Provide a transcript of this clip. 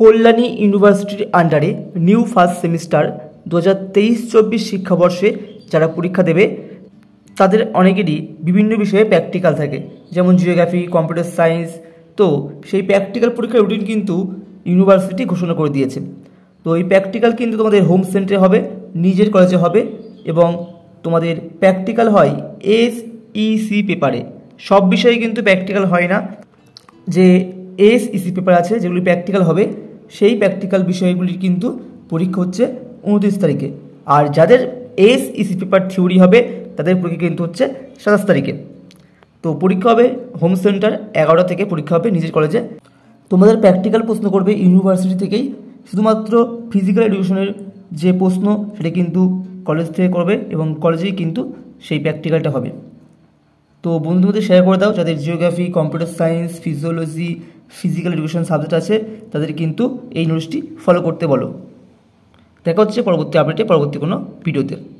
কল্যাণী ইউনিভার্সিটির আন্ডারে new first semester দু হাজার তেইশ চব্বিশ শিক্ষাবর্ষে যারা পরীক্ষা দেবে তাদের অনেকেরই বিভিন্ন বিষয়ে প্র্যাকটিক্যাল থাকে যেমন জিওগ্রাফি কম্পিউটার সায়েন্স তো সেই প্র্যাকটিক্যাল পরীক্ষার রুটিন কিন্তু ইউনিভার্সিটি ঘোষণা করে দিয়েছে তো এই প্র্যাকটিক্যাল কিন্তু তোমাদের হোম সেন্টারে হবে নিজের কলেজে হবে এবং তোমাদের প্র্যাকটিক্যাল হয় এস ইসি পেপারে সব বিষয়ে কিন্তু প্র্যাকটিক্যাল হয় না যে এস ইসি পেপার আছে যেগুলি প্র্যাকটিক্যাল হবে সেই প্র্যাকটিক্যাল বিষয়গুলির কিন্তু পরীক্ষা হচ্ছে উনত্রিশ তারিখে আর যাদের এস ইসি পেপার থিওরি হবে তাদের পরীক্ষা কিন্তু হচ্ছে সাতাশ তারিখে তো পরীক্ষা হবে হোম সেন্টার এগারোটা থেকে পরীক্ষা হবে নিজের কলেজে তোমাদের প্র্যাকটিক্যাল প্রশ্ন করবে ইউনিভার্সিটি থেকেই শুধুমাত্র ফিজিক্যাল এডুকেশনের যে প্রশ্ন সেটা কিন্তু কলেজ থেকে করবে এবং কলেজেই কিন্তু সেই প্র্যাকটিক্যালটা হবে তো বন্ধুদের শেয়ার করে দাও যাদের geography computer science physiology physical education subject আছে তাদের কিন্তু এই নোটসটি ফলো করতে বলো দেখা হচ্ছে পরবর্তী আপডেটে পরবর্তী কোনো ভিডিওতে